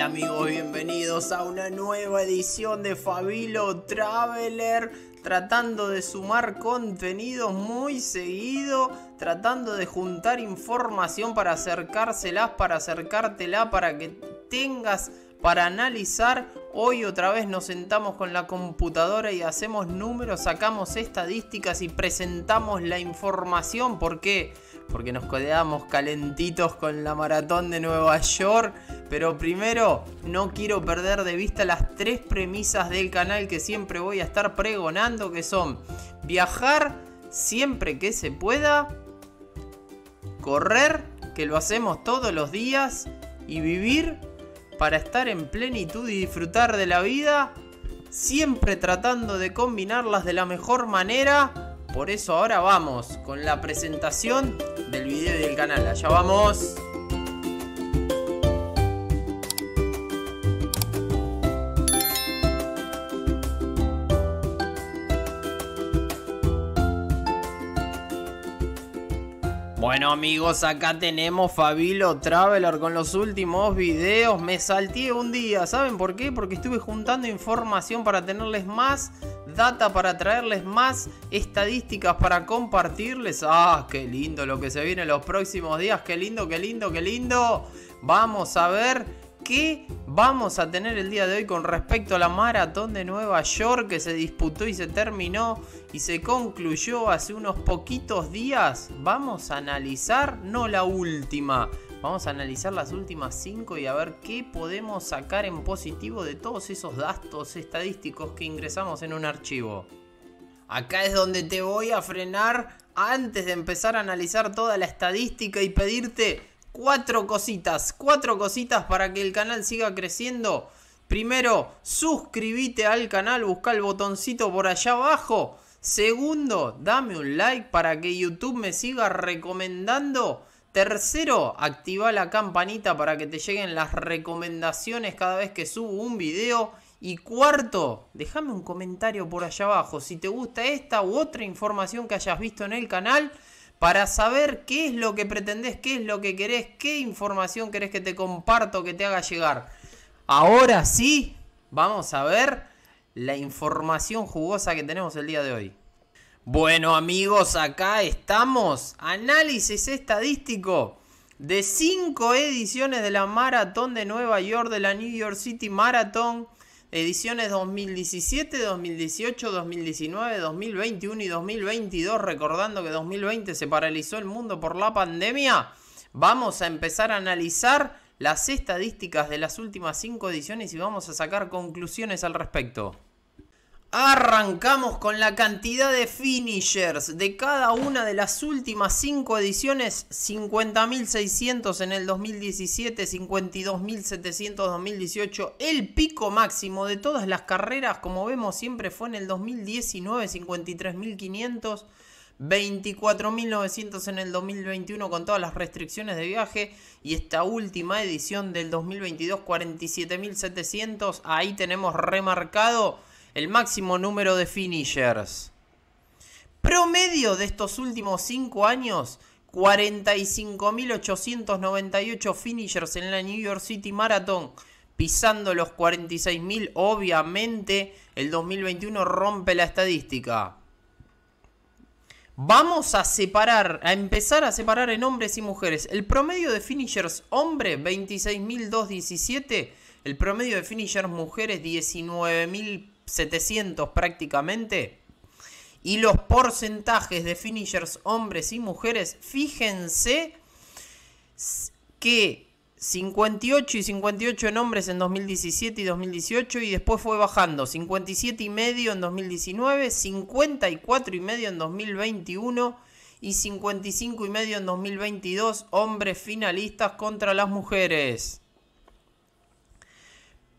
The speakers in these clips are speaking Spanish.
amigos, bienvenidos a una nueva edición de Fabilo Traveler, tratando de sumar contenidos muy seguido, tratando de juntar información para acercárselas, para acercártela, para que tengas para analizar. Hoy otra vez nos sentamos con la computadora y hacemos números, sacamos estadísticas y presentamos la información. ¿Por qué? Porque nos quedamos calentitos con la maratón de Nueva York. Pero primero, no quiero perder de vista las tres premisas del canal que siempre voy a estar pregonando, que son viajar siempre que se pueda, correr, que lo hacemos todos los días, y vivir para estar en plenitud y disfrutar de la vida, siempre tratando de combinarlas de la mejor manera. Por eso ahora vamos con la presentación del video del canal. Allá vamos. Bueno amigos, acá tenemos Fabilo Traveler con los últimos videos. Me salté un día, ¿saben por qué? Porque estuve juntando información para tenerles más data, para traerles más estadísticas, para compartirles. Ah, qué lindo lo que se viene en los próximos días, qué lindo, qué lindo, qué lindo. Vamos a ver ¿Qué vamos a tener el día de hoy con respecto a la maratón de Nueva York que se disputó y se terminó y se concluyó hace unos poquitos días. Vamos a analizar, no la última, vamos a analizar las últimas cinco y a ver qué podemos sacar en positivo de todos esos datos estadísticos que ingresamos en un archivo. Acá es donde te voy a frenar antes de empezar a analizar toda la estadística y pedirte cuatro cositas, cuatro cositas para que el canal siga creciendo. Primero, suscríbete al canal, busca el botoncito por allá abajo. Segundo, dame un like para que YouTube me siga recomendando. Tercero, activa la campanita para que te lleguen las recomendaciones cada vez que subo un video. Y cuarto, déjame un comentario por allá abajo si te gusta esta u otra información que hayas visto en el canal para saber qué es lo que pretendés, qué es lo que querés, qué información querés que te comparto, que te haga llegar. Ahora sí, vamos a ver la información jugosa que tenemos el día de hoy. Bueno amigos, acá estamos. Análisis estadístico de 5 ediciones de la maratón de Nueva York, de la New York City Marathon Ediciones 2017, 2018, 2019, 2021 y 2022. Recordando que 2020 se paralizó el mundo por la pandemia. Vamos a empezar a analizar las estadísticas de las últimas cinco ediciones y vamos a sacar conclusiones al respecto. Arrancamos con la cantidad de finishers de cada una de las últimas 5 ediciones, 50.600 en el 2017, 52.700 2018, el pico máximo de todas las carreras, como vemos siempre fue en el 2019, 53.500, 24.900 en el 2021 con todas las restricciones de viaje y esta última edición del 2022, 47.700, ahí tenemos remarcado el máximo número de finishers. Promedio de estos últimos 5 años, 45.898 finishers en la New York City Marathon, pisando los 46.000. Obviamente, el 2021 rompe la estadística. Vamos a separar, a empezar a separar en hombres y mujeres. El promedio de finishers hombre, 26.217. El promedio de finishers mujeres, 19.000 700 prácticamente. Y los porcentajes de finishers hombres y mujeres, fíjense que 58 y 58 en hombres en 2017 y 2018 y después fue bajando 57 y medio en 2019, 54 y medio en 2021 y 55 y medio en 2022 hombres finalistas contra las mujeres.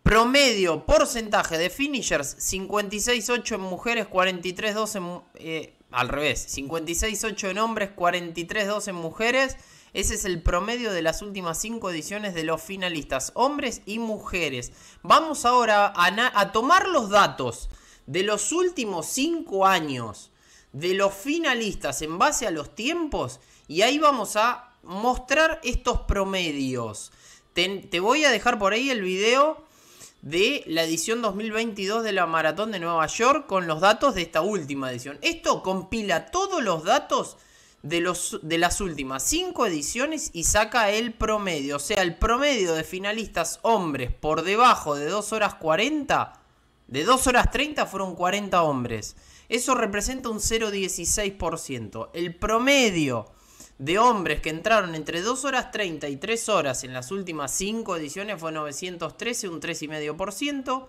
Promedio, porcentaje de finishers, 56.8 en mujeres, 43.2 en... Eh, al revés, 56.8 en hombres, 43,2 en mujeres. Ese es el promedio de las últimas 5 ediciones de los finalistas, hombres y mujeres. Vamos ahora a, tomar los datos de los últimos 5 años de los finalistas en base a los tiempos y ahí vamos a mostrar estos promedios. te voy a dejar por ahí el video de la edición 2022 de la Maratón de Nueva York con los datos de esta última edición. Esto compila todos los datos de, los, de las últimas 5 ediciones y saca el promedio. O sea, el promedio de finalistas hombres por debajo de 2 horas 40, de 2 horas 30 fueron 40 hombres. Eso representa un 0,16%. El promedio de hombres que entraron entre 2 horas 30 y 3 horas en las últimas 5 ediciones fue 913, un 3,5%.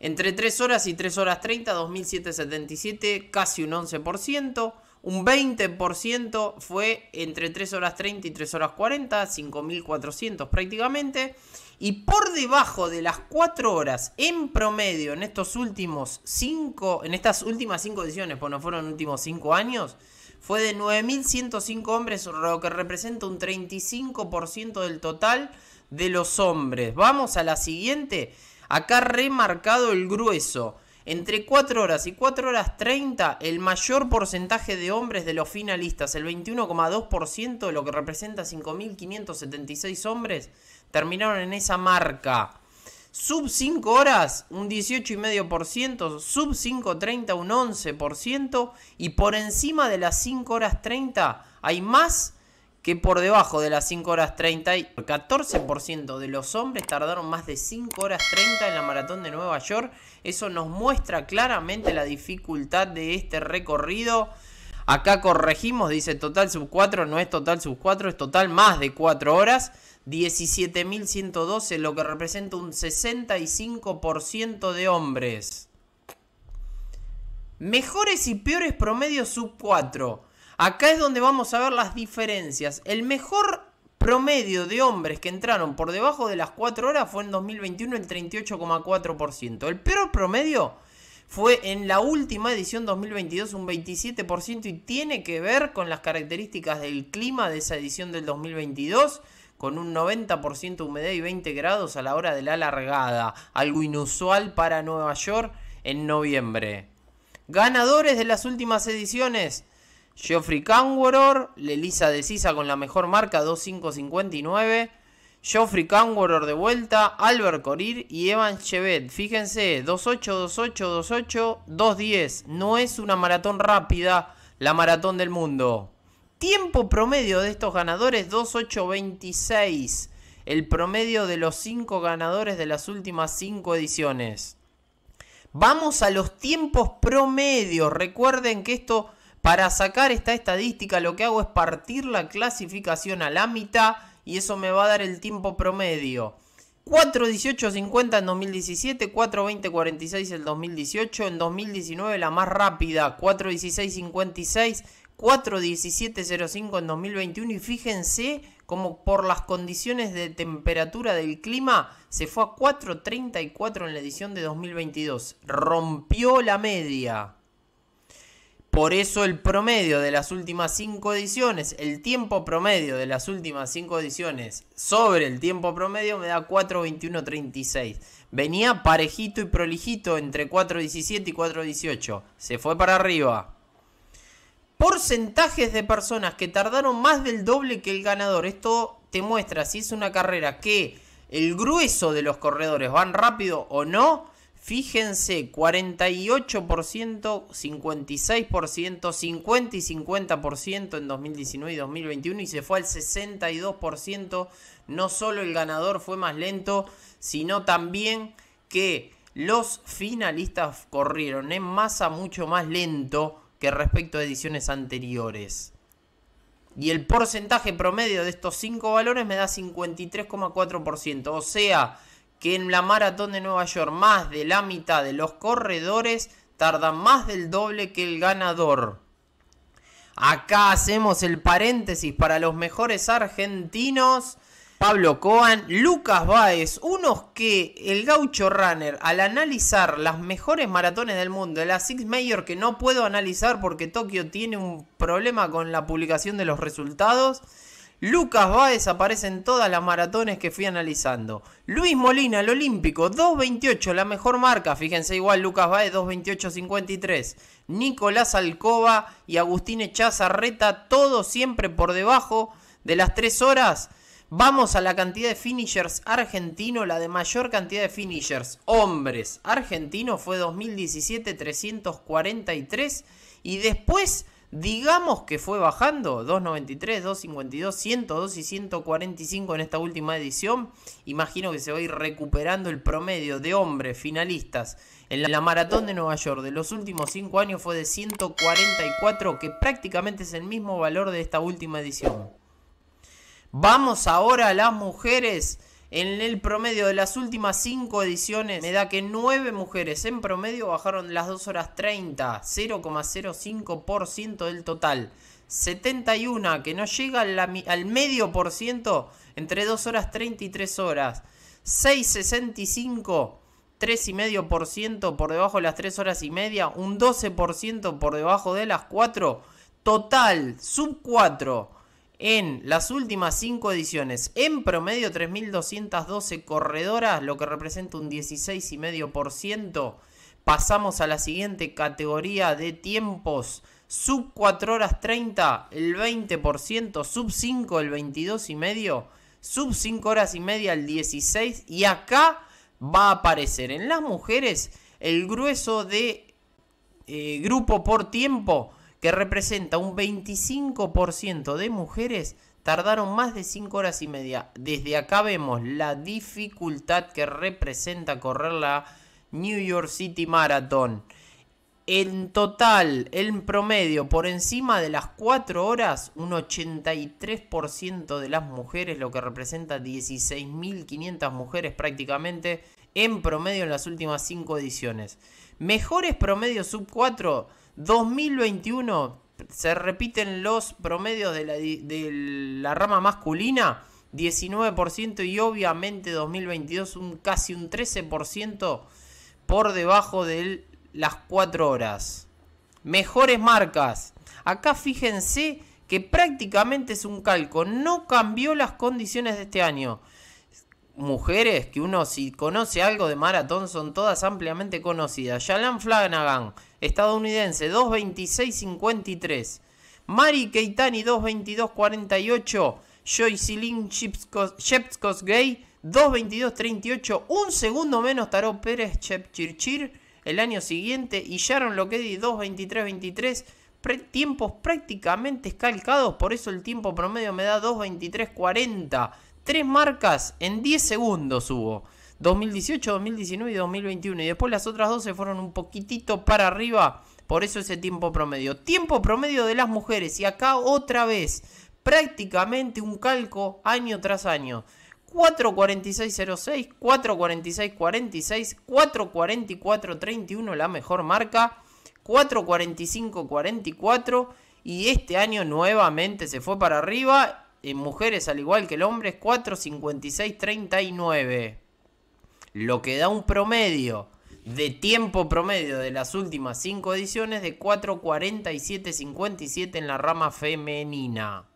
Entre 3 horas y 3 horas 30, 2777, casi un 11%. Un 20% fue entre 3 horas 30 y 3 horas 40, 5400 prácticamente. Y por debajo de las 4 horas en promedio en estos últimos 5, en estas últimas 5 ediciones, pues no fueron últimos 5 años, fue de 9.105 hombres, lo que representa un 35% del total de los hombres. Vamos a la siguiente. Acá remarcado el grueso. Entre 4 horas y 4 horas 30, el mayor porcentaje de hombres de los finalistas, el 21,2%, lo que representa 5.576 hombres, terminaron en esa marca. Sub 5 horas, un 18,5%. Sub 5.30, un 11%. Y por encima de las 5 horas 30 hay más que por debajo de las 5 horas 30. Y 14% de los hombres tardaron más de 5 horas 30 en la maratón de Nueva York. Eso nos muestra claramente la dificultad de este recorrido. Acá corregimos, dice total sub 4, no es total sub 4, es total más de 4 horas. 17.112, lo que representa un 65% de hombres. Mejores y peores promedios sub 4. Acá es donde vamos a ver las diferencias. El mejor promedio de hombres que entraron por debajo de las 4 horas fue en 2021 el 38,4%. El peor promedio fue en la última edición 2022 un 27% y tiene que ver con las características del clima de esa edición del 2022 con un 90% de humedad y 20 grados a la hora de la largada, algo inusual para Nueva York en noviembre. Ganadores de las últimas ediciones. Geoffrey Canworor, Lelisa de Sisa con la mejor marca 2559. Geoffrey Canworor de vuelta, Albert Corir y Evan Chevet. Fíjense, 28, 210. No es una maratón rápida la maratón del mundo. Tiempo promedio de estos ganadores 2.826. El promedio de los 5 ganadores de las últimas 5 ediciones. Vamos a los tiempos promedios. Recuerden que esto, para sacar esta estadística, lo que hago es partir la clasificación a la mitad y eso me va a dar el tiempo promedio. 4.18.50 en 2017, 4.20.46 en 2018, en 2019 la más rápida, 4.16.56 4.1705 en 2021 y fíjense como por las condiciones de temperatura del clima se fue a 4.34 en la edición de 2022. Rompió la media. Por eso el promedio de las últimas 5 ediciones, el tiempo promedio de las últimas 5 ediciones sobre el tiempo promedio me da 4.21.36. Venía parejito y prolijito entre 4.17 y 4.18. Se fue para arriba porcentajes de personas que tardaron más del doble que el ganador. Esto te muestra si es una carrera que el grueso de los corredores van rápido o no. Fíjense, 48%, 56%, 50 y 50% en 2019 y 2021 y se fue al 62%. No solo el ganador fue más lento, sino también que los finalistas corrieron en masa mucho más lento que respecto a ediciones anteriores. Y el porcentaje promedio de estos 5 valores me da 53,4%. O sea que en la maratón de Nueva York más de la mitad de los corredores tardan más del doble que el ganador. Acá hacemos el paréntesis para los mejores argentinos Pablo Coan, Lucas Baez, unos que el gaucho runner al analizar las mejores maratones del mundo, las Six Major que no puedo analizar porque Tokio tiene un problema con la publicación de los resultados, Lucas Baez aparece en todas las maratones que fui analizando. Luis Molina, el Olímpico, 2.28, la mejor marca. Fíjense igual, Lucas Baez, 2.28.53. Nicolás Alcoba y Agustín reta... Todo siempre por debajo de las 3 horas. Vamos a la cantidad de finishers argentino, la de mayor cantidad de finishers hombres argentinos fue 2017 343 y después digamos que fue bajando 293, 252, 102 y 145 en esta última edición. Imagino que se va a ir recuperando el promedio de hombres finalistas en la maratón de Nueva York de los últimos 5 años fue de 144 que prácticamente es el mismo valor de esta última edición. Vamos ahora a las mujeres. En el promedio de las últimas 5 ediciones, me da que 9 mujeres en promedio bajaron las 2 horas 30, 0,05% del total. 71 que no llega al, medio por ciento entre 2 horas 30 y 3 horas. 6,65, 3,5% por debajo de las 3 horas y media, un 12% por debajo de las 4. Total, sub 4 en las últimas 5 ediciones, en promedio 3.212 corredoras, lo que representa un 16,5%. Pasamos a la siguiente categoría de tiempos. Sub 4 horas 30 el 20%, sub 5 el 22,5%, sub 5 horas y media el 16% y acá va a aparecer en las mujeres el grueso de eh, grupo por tiempo que representa un 25% de mujeres, tardaron más de 5 horas y media. Desde acá vemos la dificultad que representa correr la New York City Marathon. En total, en promedio por encima de las 4 horas, un 83% de las mujeres, lo que representa 16.500 mujeres prácticamente en promedio en las últimas 5 ediciones. Mejores promedios sub 4 2021 se repiten los promedios de la, rama masculina. 19% y obviamente 2022 un, casi un 13% por debajo de las 4 horas. Mejores marcas. Acá fíjense que prácticamente es un calco. No cambió las condiciones de este año. Mujeres que uno si conoce algo de maratón son todas ampliamente conocidas. Yalan Flanagan, estadounidense 2.26.53. Mari Keitani 2.22.48. Joyce Lynn Shepskos Gay 2.22.38. Un segundo menos Taró Pérez Chepchirchir el año siguiente. Y Sharon Lokedi 2.23.23. Tiempos prácticamente escalcados, por eso el tiempo promedio me da 2.23.40. Tres marcas en 10 segundos hubo. 2018, 2019 y 2021. Y después las otras dos se fueron un poquitito para arriba. Por eso ese tiempo promedio. Tiempo promedio de las mujeres. Y acá otra vez. Prácticamente un calco año tras año. 4.46.06, 4.46.46, 4.44.31 la mejor marca. 4.45.44 y este año nuevamente se fue para arriba en mujeres al igual que el hombre 4.56.39 lo que da un promedio de tiempo promedio de las últimas 5 ediciones de 4.47.57 en la rama femenina.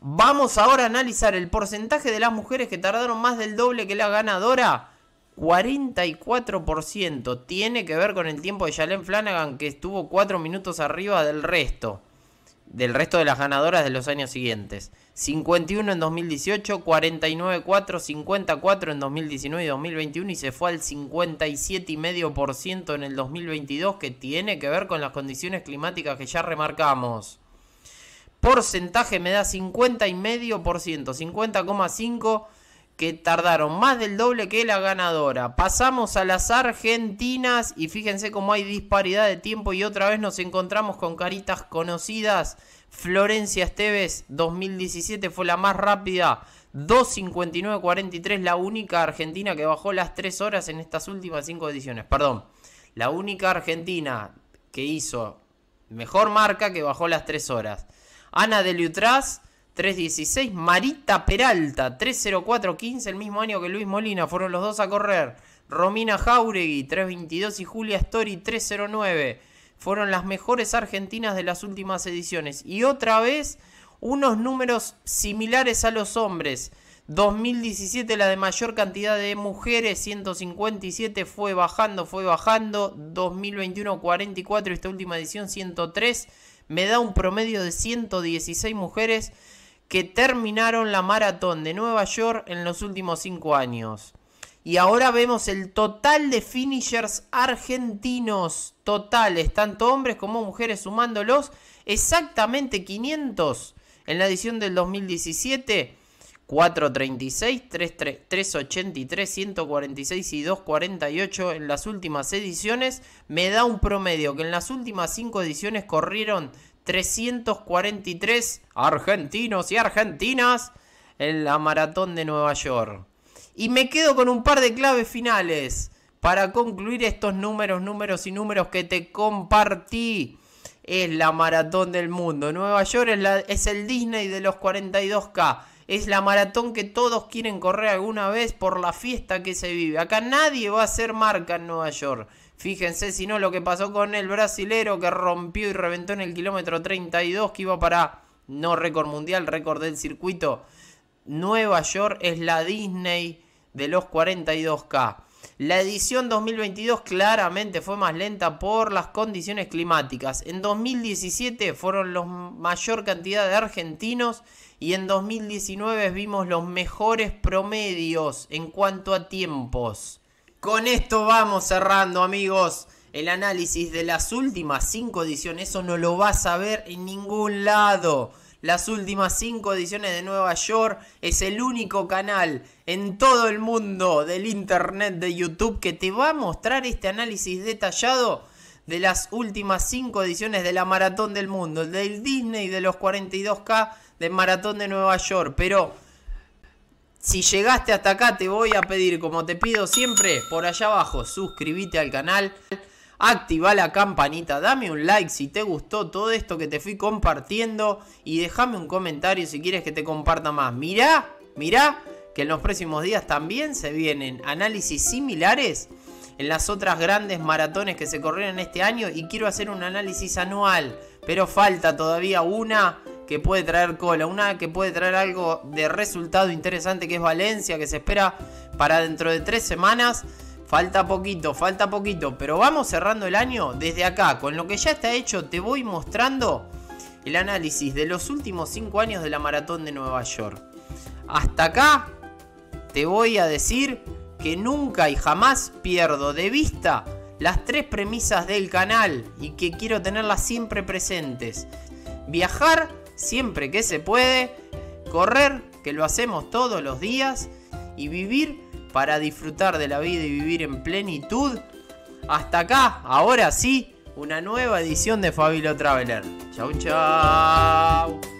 Vamos ahora a analizar el porcentaje de las mujeres que tardaron más del doble que la ganadora. 44% tiene que ver con el tiempo de Jalen Flanagan que estuvo 4 minutos arriba del resto del resto de las ganadoras de los años siguientes. 51 en 2018, 49.4, 54 en 2019 y 2021 y se fue al 57,5% en el 2022 que tiene que ver con las condiciones climáticas que ya remarcamos. Porcentaje me da 50,5%, 50,5% que tardaron más del doble que la ganadora. Pasamos a las argentinas y fíjense cómo hay disparidad de tiempo y otra vez nos encontramos con caritas conocidas. Florencia Esteves 2017 fue la más rápida. 2.59.43, la única argentina que bajó las 3 horas en estas últimas 5 ediciones. Perdón, la única argentina que hizo mejor marca que bajó las 3 horas. Ana de Lutras 3.16. Marita Peralta, 3.04.15, el mismo año que Luis Molina. Fueron los dos a correr. Romina Jauregui, 3.22 y Julia Story, 3.09. Fueron las mejores argentinas de las últimas ediciones. Y otra vez, unos números similares a los hombres. 2017 la de mayor cantidad de mujeres, 157 fue bajando, fue bajando, 2021 44, esta última edición 103, me da un promedio de 116 mujeres que terminaron la maratón de Nueva York en los últimos cinco años. Y ahora vemos el total de finishers argentinos totales, tanto hombres como mujeres sumándolos, exactamente 500 en la edición del 2017. 436, 383, 146 y 248 en las últimas ediciones, me da un promedio que en las últimas 5 ediciones corrieron 343 argentinos y argentinas en la maratón de Nueva York. Y me quedo con un par de claves finales para concluir estos números, números y números que te compartí. Es la maratón del mundo. Nueva York es, el Disney de los 42K. Es la maratón que todos quieren correr alguna vez por la fiesta que se vive. Acá nadie va a hacer marca en Nueva York. Fíjense si no lo que pasó con el brasilero que rompió y reventó en el kilómetro 32 que iba para no récord mundial, récord del circuito. Nueva York es la Disney de los 42K. La edición 2022 claramente fue más lenta por las condiciones climáticas. En 2017 fueron la mayor cantidad de argentinos y en 2019 vimos los mejores promedios en cuanto a tiempos. Con esto vamos cerrando, amigos. El análisis de las últimas 5 ediciones, eso no lo vas a ver en ningún lado. Las últimas 5 ediciones de Nueva York es el único canal en todo el mundo del internet de YouTube que te va a mostrar este análisis detallado de las últimas 5 ediciones de la Maratón del Mundo, del Disney de los 42K de Maratón de Nueva York. Pero si llegaste hasta acá te voy a pedir, como te pido siempre, por allá abajo, suscríbete al canal, activa la campanita, dame un like si te gustó todo esto que te fui compartiendo y déjame un comentario si quieres que te comparta más. Mirá, mirá que en los próximos días también se vienen análisis similares en las otras grandes maratones que se corrieron este año y quiero hacer un análisis anual, pero falta todavía una que puede traer cola, una que puede traer algo de resultado interesante que es Valencia, que se espera para dentro de tres semanas. Falta poquito, falta poquito, pero vamos cerrando el año desde acá. Con lo que ya está hecho, te voy mostrando el análisis de los últimos cinco años de la maratón de Nueva York. Hasta acá, te voy a decir que nunca y jamás pierdo de vista las tres premisas del canal y que quiero tenerlas siempre presentes. Viajar siempre que se puede, correr, que lo hacemos todos los días, y vivir para disfrutar de la vida y vivir en plenitud. Hasta acá, ahora sí, una nueva edición de Fabilo Traveler. Chau, chau.